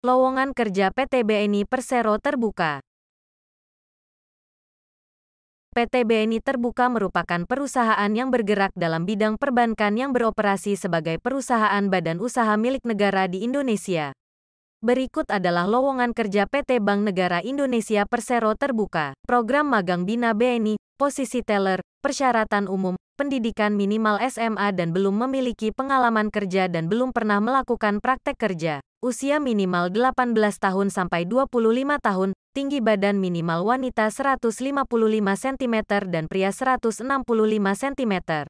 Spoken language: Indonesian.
lowongan kerja PT BNI Persero terbuka. PT BNI Terbuka merupakan perusahaan yang bergerak dalam bidang perbankan yang beroperasi sebagai perusahaan badan usaha milik negara di Indonesia. Berikut adalah lowongan kerja PT Bank Negara Indonesia Persero Terbuka, Program Magang Bina BNI, posisi teller, persyaratan umum, pendidikan minimal SMA dan belum memiliki pengalaman kerja dan belum pernah melakukan praktek kerja. Usia minimal 18 tahun sampai 25 tahun, tinggi badan minimal wanita 155 cm dan pria 165 cm.